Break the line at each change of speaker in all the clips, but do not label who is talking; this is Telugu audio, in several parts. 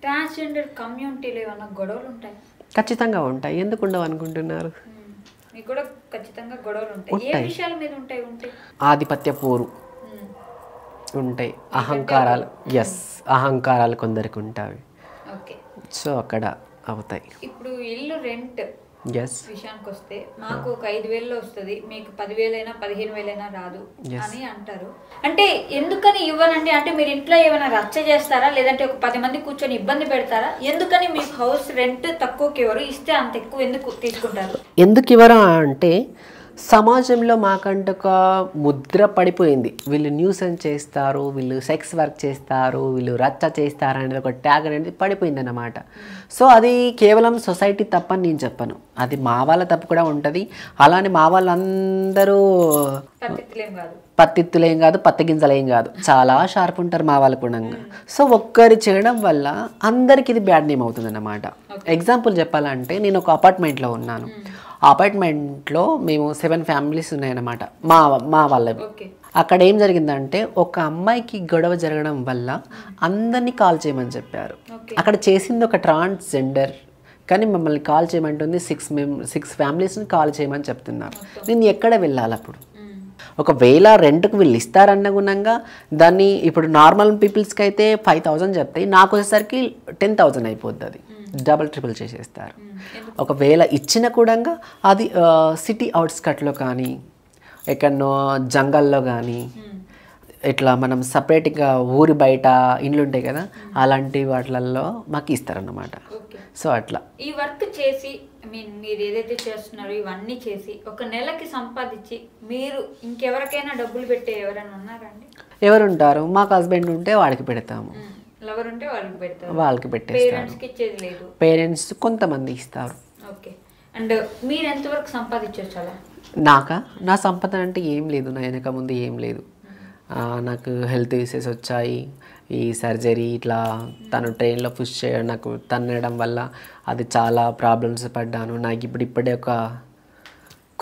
ట్రాన్స్జెండర్ కమ్యూనిటీలో ఏమైనా గొడవలు ఉంటాయి
ఖచ్చితంగా ఉంటాయి ఎందుకు ఉండవు అనుకుంటున్నారు
కూడా ఖచ్చితంగా గొడవలు ఉంటాయి ఏ విషయాల మీద ఉంటాయి ఉంటాయి
ఆధిపత్య పోరు ఉంటాయి అహంకారాలు ఎస్ అహంకారాలు కొందరికి ఉంటాయి సో అక్కడ అవుతాయి
ఇప్పుడు ఇల్లు రెంట్ విషయానికి వస్తే మాకు ఒక ఐదు వేలలో వస్తుంది మీకు పదివేలైనా పదిహేను వేలైనా రాదు అని అంటారు అంటే ఎందుకని ఇవ్వనండి అంటే మీరు ఇంట్లో ఏమైనా రచ్చ చేస్తారా లేదంటే ఒక పది మంది కూర్చొని ఇబ్బంది పెడతారా ఎందుకని మీకు హౌస్ రెంట్ తక్కువకి ఇవ్వరు ఇస్తే అంత ఎక్కువ ఎందుకు తీసుకుంటారు
ఎందుకు ఇవ్వరా అంటే సమాజంలో మాకంటూ ఒక ముద్ర పడిపోయింది వీళ్ళు న్యూస్ అని చేస్తారు వీళ్ళు సెక్స్ వర్క్ చేస్తారు వీళ్ళు రచ్చ చేస్తారు అనేది ఒక ట్యాగ్ అనేది పడిపోయింది అన్నమాట సో అది కేవలం సొసైటీ తప్పని నేను చెప్పను అది మా వాళ్ళ తప్పు కూడా ఉంటుంది అలానే మా వాళ్ళందరూ పత్తిత్తులేం కాదు పత్తి గింజలేం కాదు చాలా షార్ప్ ఉంటారు మా వాళ్ళ గుణంగా సో ఒక్కరి చేయడం వల్ల అందరికీ ఇది బ్యాడ్ నేమ్ అవుతుంది అన్నమాట ఎగ్జాంపుల్ చెప్పాలంటే నేను ఒక అపార్ట్మెంట్లో ఉన్నాను ఆ అపార్ట్మెంట్లో మేము సెవెన్ ఫ్యామిలీస్ ఉన్నాయన్నమాట మా మా వాళ్ళవి అక్కడ ఏం జరిగిందంటే ఒక అమ్మాయికి గొడవ జరగడం వల్ల అందరినీ కాల్ చేయమని చెప్పారు అక్కడ చేసింది ఒక ట్రాన్స్జెండర్ కానీ మమ్మల్ని కాల్ చేయమంటుంది సిక్స్ మెం సిక్స్ ఫ్యామిలీస్ని కాల్ చేయమని చెప్తున్నారు నేను ఎక్కడ వెళ్ళాలి అప్పుడు ఒకవేళ రెంట్కి వీళ్ళు ఇస్తారన్న గుణంగా దాన్ని ఇప్పుడు నార్మల్ పీపుల్స్కి అయితే ఫైవ్ థౌజండ్ చెప్తాయి నాకు వచ్చేసరికి టెన్ థౌజండ్ అయిపోద్ది అది డబుల్ ట్రిపుల్ చేసేస్తారు ఒకవేళ ఇచ్చిన కూడా అది సిటీ అవుట్స్కట్లో కానీ ఎక్కడో జంగల్లో కానీ ఇట్లా మనం సపరేట్గా ఊరి బయట ఇండ్లు ఉంటాయి కదా అలాంటి వాటిలలో మాకు ఇస్తారన్నమాట సో అట్లా
ఈ వర్క్ చేసి మీరు ఏదైతే చేస్తున్నారో ఇవన్నీ చేసి ఒక నెలకి సంపాదించి మీరు ఇంకెవరికైనా డబ్బులు పెట్టే ఎవరైనా ఉన్నారండి
ఎవరుంటారు మాకు హస్బెండ్ ఉంటే వాడికి పెడతాము
లవర్ ఉంటే వాళ్ళకి పెడతారు వాళ్ళకి పెట్టేస్తారు
పేరెంట్స్ కొంతమంది ఇస్తారు
ఓకే అండ్ మీరు
నాకా నా సంపద అంటే ఏం లేదు నా వెనక ముందు ఏం లేదు నాకు హెల్త్ ఇష్యూస్ వచ్చాయి ఈ సర్జరీ ఇట్లా తను ట్రైన్లో పుష్ చేయడం నాకు తన్నడం వల్ల అది చాలా ప్రాబ్లమ్స్ పడ్డాను నాకు ఇప్పుడు ఇప్పుడే ఒక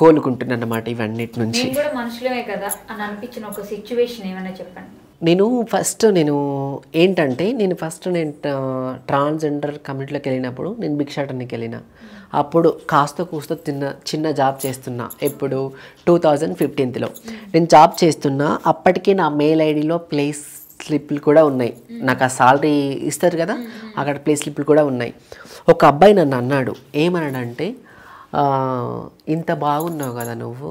కోలుకుంటున్నాను అన్నమాట ఇవన్నిటి నుంచి
మనుషులమే కదా అని అనిపించిన ఒక సిచ్యువేషన్ ఏమైనా చెప్పండి
నేను ఫస్ట్ నేను ఏంటంటే నేను ఫస్ట్ నేను ట్రాన్స్జెండర్ కమ్యూనిటీలోకి వెళ్ళినప్పుడు నేను భిక్షాటనికి వెళ్ళిన అప్పుడు కాస్త కూస్త తిన్న చిన్న జాబ్ చేస్తున్నా ఎప్పుడు టూ థౌజండ్ ఫిఫ్టీన్త్లో నేను జాబ్ చేస్తున్నా అప్పటికే నా మెయిల్ ఐడిలో ప్లేస్ స్లిప్లు కూడా ఉన్నాయి నాకు ఆ సాలరీ ఇస్తారు కదా అక్కడ ప్లేస్ స్లిప్లు కూడా ఉన్నాయి ఒక అబ్బాయి నన్ను అన్నాడు ఏమన్నాడంటే ఇంత బాగున్నావు కదా నువ్వు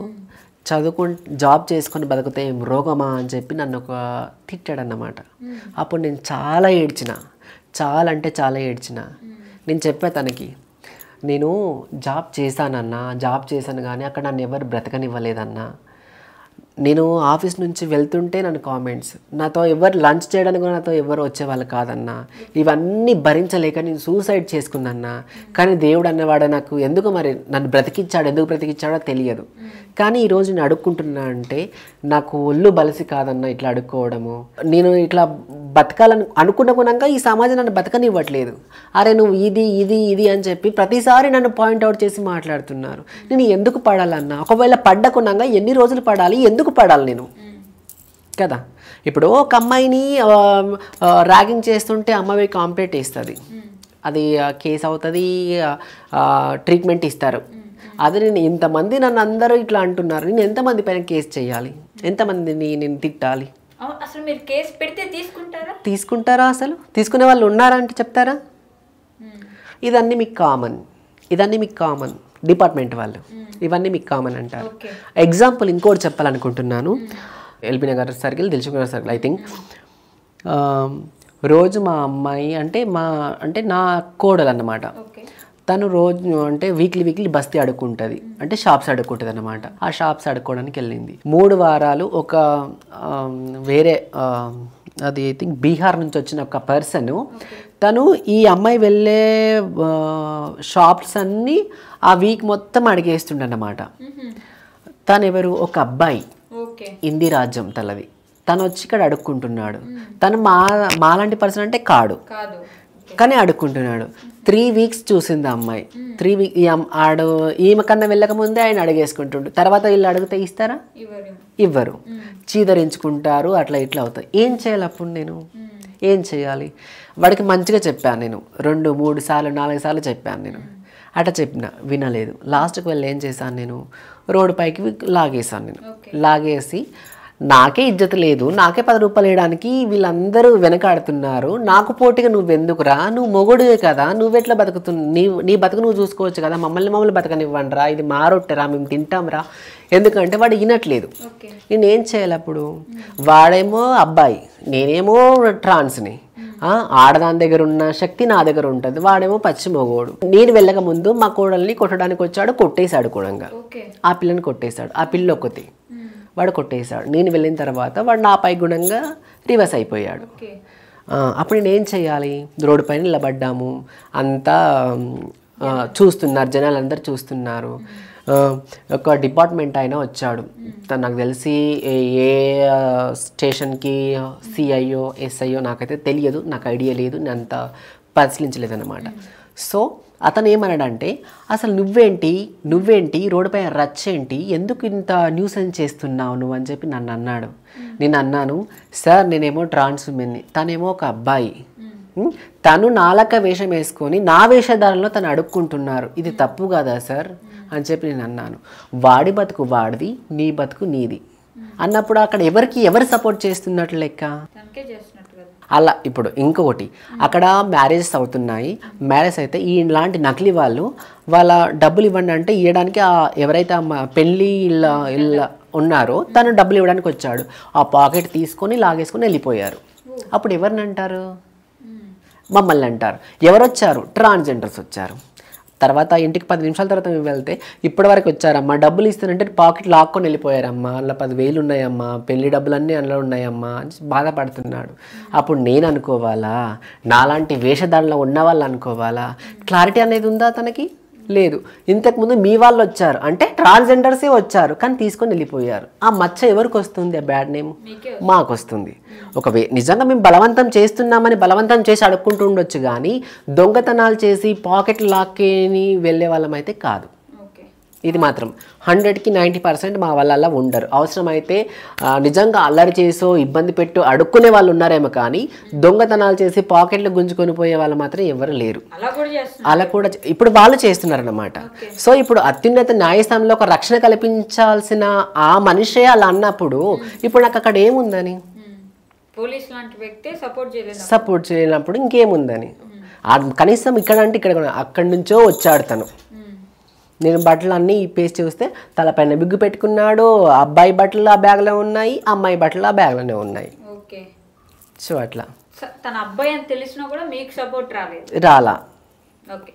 చదువుకు జాబ్ చేసుకొని బతికితే ఏం రోగమా అని చెప్పి నన్ను ఒక తిట్టాడన్నమాట అప్పుడు నేను చాలా ఏడ్చిన చాలా అంటే చాలా ఏడ్చిన నేను చెప్పా తనకి నేను జాబ్ చేశానన్నా జాబ్ చేశాను కానీ అక్కడ నన్ను ఎవరు బ్రతకనివ్వలేదన్నా నేను ఆఫీస్ నుంచి వెళ్తుంటే నన్ను కామెంట్స్ నాతో ఎవరు లంచ్ చేయడానికి కూడా నాతో ఎవరు వచ్చేవాళ్ళు కాదన్నా ఇవన్నీ భరించలేక నేను సూసైడ్ చేసుకున్నా కానీ దేవుడు అన్నవాడు నాకు ఎందుకు మరి నన్ను బ్రతికించాడు ఎందుకు బ్రతికించాడో తెలియదు కానీ ఈరోజు నేను అడుక్కుంటున్నా అంటే నాకు ఒళ్ళు బలసి కాదన్న ఇట్లా అడుక్కోవడము నేను ఇట్లా బతకాలను అనుకున్న కొనంగా ఈ సమాజం నన్ను బతకనివ్వట్లేదు అరే నువ్వు ఇది ఇది ఇది అని చెప్పి ప్రతిసారి నన్ను పాయింట్అవుట్ చేసి మాట్లాడుతున్నారు నేను ఎందుకు పడాలన్నా ఒకవేళ పడ్డకున్నాగా ఎన్ని రోజులు పడాలి ఎందుకు పడాలి నేను కదా ఇప్పుడు ఒక అమ్మాయిని ర్యాగింగ్ చేస్తుంటే అమ్మాయి కాంప్లైంట్ ఇస్తుంది అది కేసు అవుతుంది ట్రీట్మెంట్ ఇస్తారు అది నేను ఇంతమంది నన్ను అందరూ ఇట్లా అంటున్నారు నేను ఎంతమంది పైన కేసు చేయాలి ఎంతమందిని నేను తిట్టాలి
అసలు మీరు కేసు పెడితే తీసుకుంటారా
తీసుకుంటారా అసలు తీసుకునే వాళ్ళు ఉన్నారా అంటే చెప్తారా ఇదన్నీ మీకు కామన్ ఇదన్నీ మీకు కామన్ డిపార్ట్మెంట్ వాళ్ళు ఇవన్నీ మీకు కామన్ అంటారు ఎగ్జాంపుల్ ఇంకోటి చెప్పాలనుకుంటున్నాను ఎల్బీ నగర్ సర్కిల్ దిల్చుకున్న సర్కిల్ ఐ థింక్ రోజు మా అమ్మాయి అంటే మా అంటే నా కోడలు అన్నమాట తను రోజు అంటే వీక్లీ వీక్లీ బస్తీ అడుక్కుంటుంది అంటే షాప్స్ అడుక్కుంటుంది అనమాట ఆ షాప్స్ అడుక్కోవడానికి వెళ్ళింది మూడు వారాలు ఒక వేరే అది ఐ థింక్ బీహార్ నుంచి వచ్చిన ఒక పర్సన్ తను ఈ అమ్మాయి వెళ్ళే షాప్స్ అన్నీ ఆ వీక్ మొత్తం అడిగేస్తుండన్నమాట తను ఎవరు ఒక అబ్బాయి హిందీ రాజ్యం తలది తను వచ్చి ఇక్కడ అడుక్కుంటున్నాడు తను మా మాలాంటి పర్సన్ అంటే కాడు కానీ అడుక్కుంటున్నాడు త్రీ వీక్స్ చూసింది అమ్మాయి త్రీ వీక్ ఆడు ఈమె కన్నా వెళ్ళక ముందే ఆయన అడిగేసుకుంటుండు తర్వాత వీళ్ళు అడిగితే ఇస్తారా ఇవ్వరు చీదరించుకుంటారు అట్లా ఇట్లా అవుతాయి ఏం చేయాలి అప్పుడు నేను ఏం చేయాలి వాడికి మంచిగా చెప్పాను నేను రెండు మూడు సార్లు నాలుగు సార్లు చెప్పాను నేను అట చెప్పిన వినలేదు లాస్ట్కి వెళ్ళి ఏం చేశాను నేను రోడ్డు పైకి లాగేశాను నేను లాగేసి నాకే ఇజ్జత లేదు నాకే పది రూపాయలు వేయడానికి వీళ్ళందరూ వెనకాడుతున్నారు నాకు పోటీగా నువ్వెందుకురా నువ్వు మొగుడువే కదా నువ్వెట్లా బతుకుతు నీ నీ బతుకు నువ్వు చూసుకోవచ్చు కదా మమ్మల్ని మమ్మల్ని రా ఇది మారొట్టరా మేము తింటాంరా ఎందుకంటే వాడు వినట్లేదు నేను ఏం చేయాలి అప్పుడు వాడేమో అబ్బాయి నేనేమో ట్రాన్స్ని ఆడదాని దగ్గర ఉన్న శక్తి నా దగ్గర ఉంటుంది వాడేమో పశ్చిమగోడు నేను వెళ్ళక ముందు మా కోడల్ని కొట్టడానికి వచ్చాడు కొట్టేశాడు కూడంగా ఆ పిల్లని కొట్టేశాడు ఆ పిల్ల ఒకటి వాడు కొట్టేశాడు నేను వెళ్ళిన తర్వాత వాడు నాపై గుణంగా రివర్స్ అయిపోయాడు అప్పుడు నేను ఏం చేయాలి రోడ్డు పైన నిలబడ్డాము అంతా చూస్తున్నారు జనాలు అందరు చూస్తున్నారు ఒక డిపార్ట్మెంట్ ఆయన వచ్చాడు తను నాకు తెలిసి ఏ స్టేషన్కి సిఐఓ ఎస్ఐఓ నాకైతే తెలియదు నాకు ఐడియా లేదు నేను అంత అనమాట సో అతను ఏమన్నాడంటే అసలు నువ్వేంటి నువ్వేంటి రోడ్డుపై ఏంటి ఎందుకు ఇంత న్యూస్ అని చేస్తున్నావు నువ్వు అని చెప్పి నన్ను అన్నాడు నేను అన్నాను సార్ నేనేమో ట్రాన్స్ తనేమో ఒక అబ్బాయి తను నాలక వేషం వేసుకొని నా వేషధారంలో తను అడుక్కుంటున్నారు ఇది తప్పు కదా సార్ అని చెప్పి నేను అన్నాను వాడి బతుకు వాడిది నీ బతుకు నీది అన్నప్పుడు అక్కడ ఎవరికి ఎవరు సపోర్ట్ చేస్తున్నట్లు లెక్క అలా ఇప్పుడు ఇంకొకటి అక్కడ మ్యారేజెస్ అవుతున్నాయి మ్యారేజ్ అయితే ఇలాంటి నకిలీ వాళ్ళు వాళ్ళ డబ్బులు ఇవ్వండి అంటే ఇవ్వడానికి ఎవరైతే పెళ్ళి ఇలా ఇలా ఉన్నారో తను డబ్బులు ఇవ్వడానికి వచ్చాడు ఆ పాకెట్ తీసుకొని లాగేసుకొని వెళ్ళిపోయారు అప్పుడు ఎవరిని అంటారు మమ్మల్ని అంటారు ఎవరు వచ్చారు ట్రాన్స్జెండర్స్ వచ్చారు తర్వాత ఇంటికి పది నిమిషాల తర్వాత మేము వెళ్తే ఇప్పటి వరకు వచ్చారమ్మా డబ్బులు ఇస్తానంటే పాకెట్ లాక్కొని వెళ్ళిపోయారమ్మా పది పదివేలు ఉన్నాయమ్మా పెళ్లి డబ్బులన్నీ అందులో ఉన్నాయమ్మా అని బాధపడుతున్నాడు అప్పుడు నేను అనుకోవాలా నాలాంటి వేషధారణలో ఉన్న వాళ్ళు అనుకోవాలా క్లారిటీ అనేది ఉందా తనకి లేదు ఇంతకుముందు మీ వాళ్ళు వచ్చారు అంటే ట్రాన్స్జెండర్సే వచ్చారు కానీ తీసుకొని వెళ్ళిపోయారు ఆ మచ్చ ఎవరికి వస్తుంది ఆ బ్యాడ్ నేమ్ మాకు వస్తుంది ఒక నిజంగా మేము బలవంతం చేస్తున్నామని బలవంతం చేసి అడుక్కుంటూ ఉండొచ్చు కానీ దొంగతనాలు చేసి పాకెట్లు లాక్కేని వెళ్ళే వాళ్ళమైతే కాదు ఇది మాత్రం హండ్రెడ్కి నైంటీ పర్సెంట్ మా వాళ్ళ ఉండరు అవసరమైతే నిజంగా అల్లరి చేసో ఇబ్బంది పెట్టు అడుక్కునే వాళ్ళు ఉన్నారేమో కానీ దొంగతనాలు చేసి పాకెట్లు గుంజుకొని పోయే వాళ్ళు మాత్రం ఎవరు లేరు అలా కూడా ఇప్పుడు వాళ్ళు చేస్తున్నారనమాట సో ఇప్పుడు అత్యున్నత న్యాయస్థానంలో ఒక రక్షణ కల్పించాల్సిన ఆ మనిషే అలా అన్నప్పుడు ఇప్పుడు నాకు అక్కడ ఏముందని
లాంటి వ్యక్తి సపోర్ట్ చేయనప్పుడు
సపోర్ట్ ఇంకేముందని కనీసం ఇక్కడ అంటే ఇక్కడ అక్కడి నుంచో వచ్చాడు తను నేను బట్టలు అన్నీ పేస్ట్ చూస్తే తలపైన బిగ్గు పెట్టుకున్నాడు అబ్బాయి బట్టలు ఆ బ్యాగ్లో ఉన్నాయి అమ్మాయి బట్టలు ఆ బ్యాగ్లోనే ఉన్నాయి సో అట్లా
తన అబ్బాయి అని తెలిసినా కూడా మీకు సపోర్ట్ రాలేదు రాలా ఓకే